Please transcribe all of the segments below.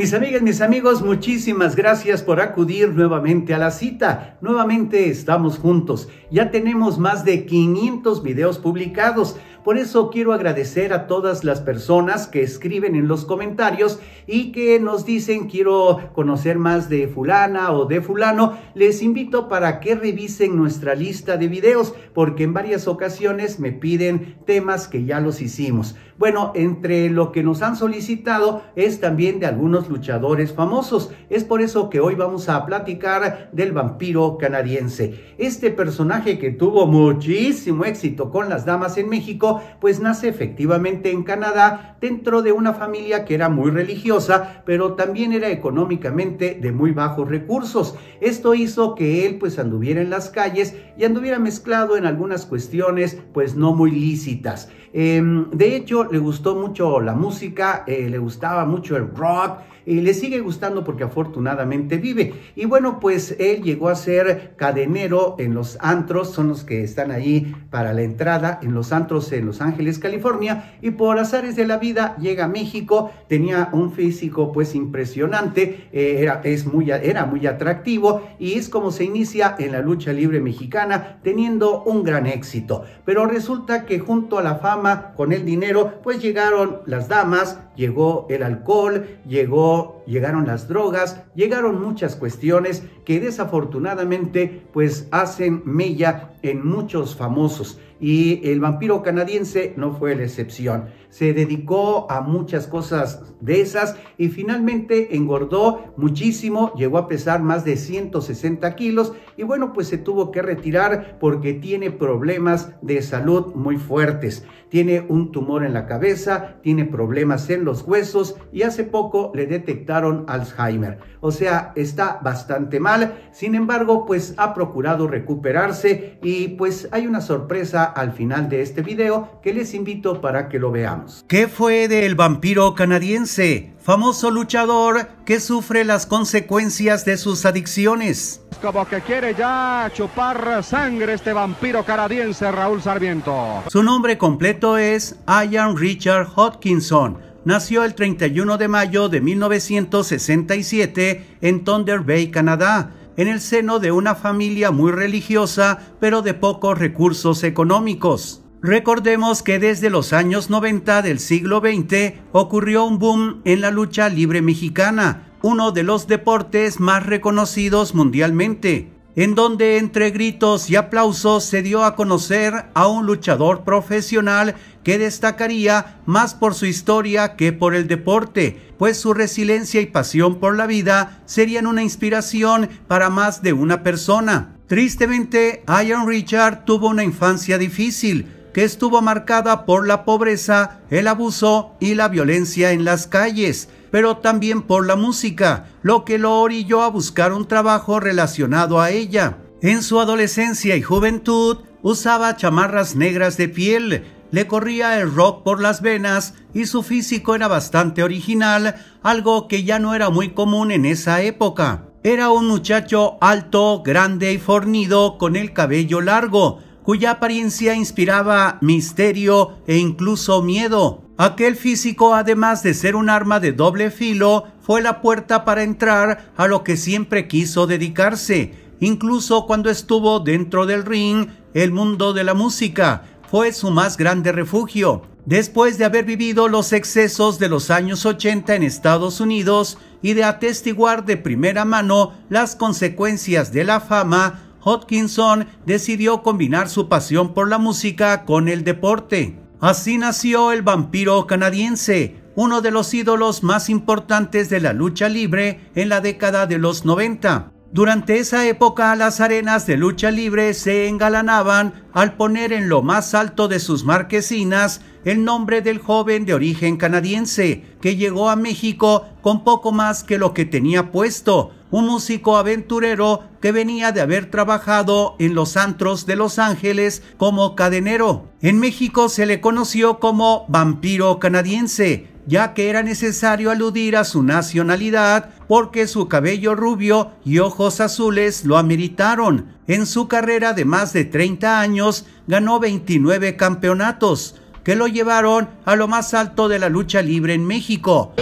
Mis amigas, mis amigos, muchísimas gracias por acudir nuevamente a la cita. Nuevamente estamos juntos. Ya tenemos más de 500 videos publicados. Por eso quiero agradecer a todas las personas que escriben en los comentarios y que nos dicen quiero conocer más de fulana o de fulano. Les invito para que revisen nuestra lista de videos porque en varias ocasiones me piden temas que ya los hicimos. Bueno, entre lo que nos han solicitado es también de algunos luchadores famosos. Es por eso que hoy vamos a platicar del vampiro canadiense. Este personaje que tuvo muchísimo éxito con las damas en México pues nace efectivamente en Canadá dentro de una familia que era muy religiosa, pero también era económicamente de muy bajos recursos. Esto hizo que él pues anduviera en las calles y anduviera mezclado en algunas cuestiones pues no muy lícitas. Em, de hecho, le gustó mucho la música, eh, le gustaba mucho el rock y le sigue gustando porque afortunadamente vive. Y bueno, pues él llegó a ser cadenero en los antros, son los que están ahí para la entrada, en los antros eh, los Ángeles, California, y por azares de la vida llega a México. Tenía un físico pues impresionante, eh, era, es muy, era muy atractivo y es como se inicia en la lucha libre mexicana, teniendo un gran éxito. Pero resulta que junto a la fama, con el dinero, pues llegaron las damas, llegó el alcohol, llegó llegaron las drogas, llegaron muchas cuestiones que desafortunadamente pues hacen mella en muchos famosos y el vampiro canadiense no fue la excepción se dedicó a muchas cosas de esas y finalmente engordó muchísimo, llegó a pesar más de 160 kilos y bueno, pues se tuvo que retirar porque tiene problemas de salud muy fuertes. Tiene un tumor en la cabeza, tiene problemas en los huesos y hace poco le detectaron Alzheimer. O sea, está bastante mal, sin embargo, pues ha procurado recuperarse y pues hay una sorpresa al final de este video que les invito para que lo vean. ¿Qué fue del vampiro canadiense, famoso luchador que sufre las consecuencias de sus adicciones? Como que quiere ya chupar sangre este vampiro canadiense Raúl Sarmiento. Su nombre completo es Ian Richard Hodgkinson. Nació el 31 de mayo de 1967 en Thunder Bay, Canadá en el seno de una familia muy religiosa, pero de pocos recursos económicos. Recordemos que desde los años 90 del siglo XX ocurrió un boom en la lucha libre mexicana, uno de los deportes más reconocidos mundialmente, en donde entre gritos y aplausos se dio a conocer a un luchador profesional que destacaría más por su historia que por el deporte, pues su resiliencia y pasión por la vida serían una inspiración para más de una persona. Tristemente, Iron Richard tuvo una infancia difícil, que estuvo marcada por la pobreza, el abuso y la violencia en las calles, pero también por la música, lo que lo orilló a buscar un trabajo relacionado a ella. En su adolescencia y juventud usaba chamarras negras de piel, le corría el rock por las venas y su físico era bastante original, algo que ya no era muy común en esa época. Era un muchacho alto, grande y fornido con el cabello largo, cuya apariencia inspiraba misterio e incluso miedo. Aquel físico, además de ser un arma de doble filo, fue la puerta para entrar a lo que siempre quiso dedicarse, incluso cuando estuvo dentro del ring, el mundo de la música fue su más grande refugio. Después de haber vivido los excesos de los años 80 en Estados Unidos y de atestiguar de primera mano las consecuencias de la fama, Hodgkinson decidió combinar su pasión por la música con el deporte. Así nació el vampiro canadiense, uno de los ídolos más importantes de la lucha libre en la década de los 90. Durante esa época las arenas de lucha libre se engalanaban al poner en lo más alto de sus marquesinas el nombre del joven de origen canadiense que llegó a México con poco más que lo que tenía puesto, un músico aventurero que venía de haber trabajado en los antros de Los Ángeles como cadenero. En México se le conoció como vampiro canadiense, ya que era necesario aludir a su nacionalidad porque su cabello rubio y ojos azules lo ameritaron. En su carrera de más de 30 años ganó 29 campeonatos que lo llevaron a lo más alto de la lucha libre en México.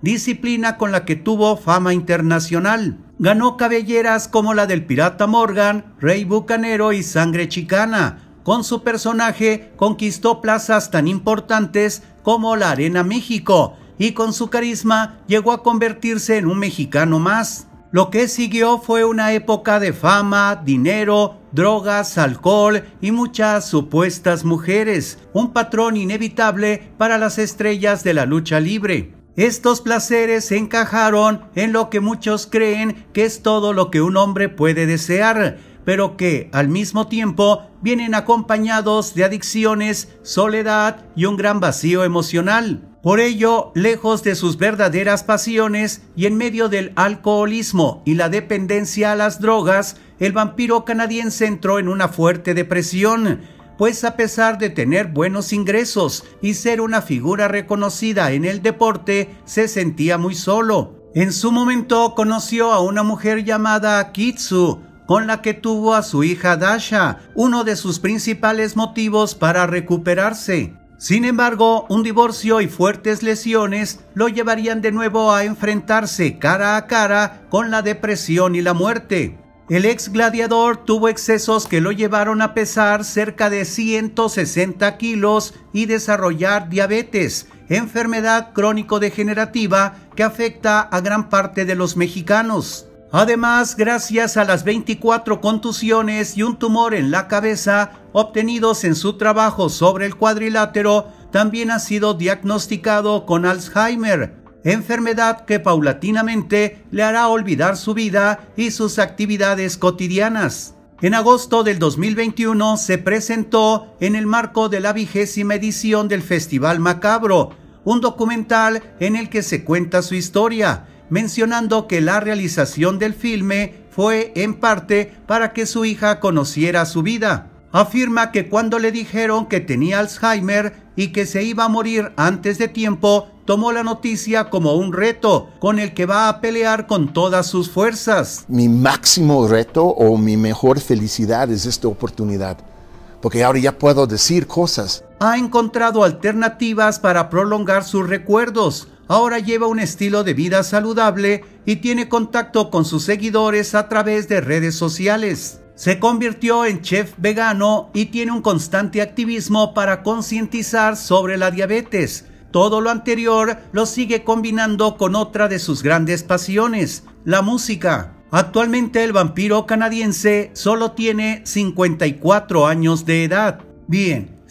disciplina con la que tuvo fama internacional. Ganó cabelleras como la del Pirata Morgan, Rey Bucanero y Sangre Chicana, con su personaje conquistó plazas tan importantes como la Arena México y con su carisma llegó a convertirse en un mexicano más. Lo que siguió fue una época de fama, dinero, drogas, alcohol y muchas supuestas mujeres, un patrón inevitable para las estrellas de la lucha libre. Estos placeres se encajaron en lo que muchos creen que es todo lo que un hombre puede desear, pero que al mismo tiempo vienen acompañados de adicciones, soledad y un gran vacío emocional. Por ello, lejos de sus verdaderas pasiones y en medio del alcoholismo y la dependencia a las drogas, el vampiro canadiense entró en una fuerte depresión, pues a pesar de tener buenos ingresos y ser una figura reconocida en el deporte, se sentía muy solo. En su momento conoció a una mujer llamada Kitsu, con la que tuvo a su hija Dasha, uno de sus principales motivos para recuperarse. Sin embargo, un divorcio y fuertes lesiones lo llevarían de nuevo a enfrentarse cara a cara con la depresión y la muerte. El ex gladiador tuvo excesos que lo llevaron a pesar cerca de 160 kilos y desarrollar diabetes, enfermedad crónico-degenerativa que afecta a gran parte de los mexicanos. Además, gracias a las 24 contusiones y un tumor en la cabeza obtenidos en su trabajo sobre el cuadrilátero, también ha sido diagnosticado con Alzheimer, enfermedad que paulatinamente le hará olvidar su vida y sus actividades cotidianas. En agosto del 2021 se presentó en el marco de la vigésima edición del Festival Macabro, un documental en el que se cuenta su historia mencionando que la realización del filme fue en parte para que su hija conociera su vida. Afirma que cuando le dijeron que tenía Alzheimer y que se iba a morir antes de tiempo, tomó la noticia como un reto con el que va a pelear con todas sus fuerzas. Mi máximo reto o mi mejor felicidad es esta oportunidad, porque ahora ya puedo decir cosas. Ha encontrado alternativas para prolongar sus recuerdos ahora lleva un estilo de vida saludable y tiene contacto con sus seguidores a través de redes sociales. Se convirtió en chef vegano y tiene un constante activismo para concientizar sobre la diabetes. Todo lo anterior lo sigue combinando con otra de sus grandes pasiones, la música. Actualmente el vampiro canadiense solo tiene 54 años de edad. Bien,